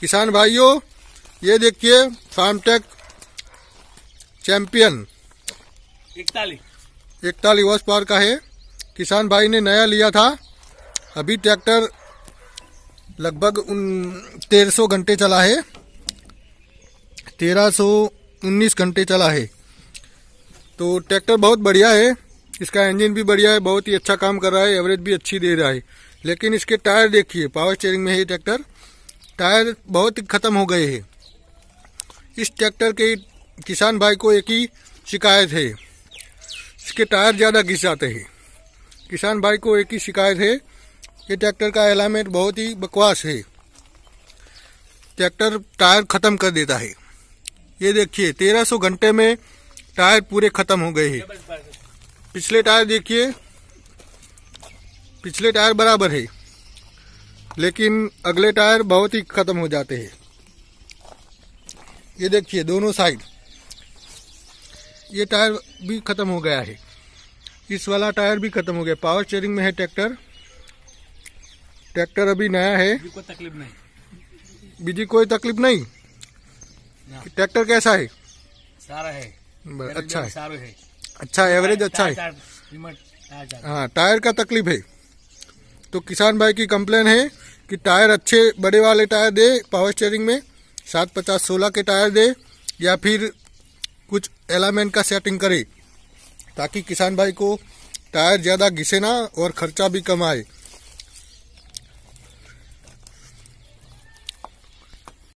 किसान भाइयों ये देखिए फार्मटेक चैंपियन इकतालीस इकतालीस वर्ष पार का है किसान भाई ने नया लिया था अभी ट्रैक्टर लगभग तेरह सौ घंटे चला है तेरह सौ उन्नीस घंटे चला है तो ट्रैक्टर बहुत बढ़िया है इसका इंजन भी बढ़िया है बहुत ही अच्छा काम कर रहा है एवरेज भी अच्छी दे रहा है लेकिन इसके टायर देखिए पावर स्टेयरिंग में है ट्रैक्टर टायर बहुत ही ख़त्म हो गए हैं इस ट्रैक्टर के किसान भाई को एक ही शिकायत है इसके टायर ज़्यादा घिस जाते हैं किसान भाई को एक ही शिकायत है ये ट्रैक्टर का एलामेंट बहुत ही बकवास है ट्रैक्टर टायर ख़त्म कर देता है ये देखिए 1300 घंटे में टायर पूरे ख़त्म हो गए हैं पिछले टायर देखिए पिछले टायर बराबर है लेकिन अगले टायर बहुत ही ख़त्म हो जाते हैं ये देखिए दोनों साइड ये टायर भी ख़त्म हो गया है इस वाला टायर भी ख़त्म हो गया पावर स्टेयरिंग में है ट्रैक्टर ट्रैक्टर अभी नया है कोई तकलीफ नहीं कोई तकलीफ नहीं ट्रैक्टर कैसा है सारा है अच्छा है है अच्छा एवरेज अच्छा है हाँ टायर का तकलीफ है तो किसान भाई की कंप्लेन है कि टायर अच्छे बड़े वाले टायर दे पावर स्टेयरिंग में सात पचास सोलह के टायर दे या फिर कुछ एलामेंट का सेटिंग करे ताकि किसान भाई को टायर ज़्यादा घिसे ना और खर्चा भी कम आए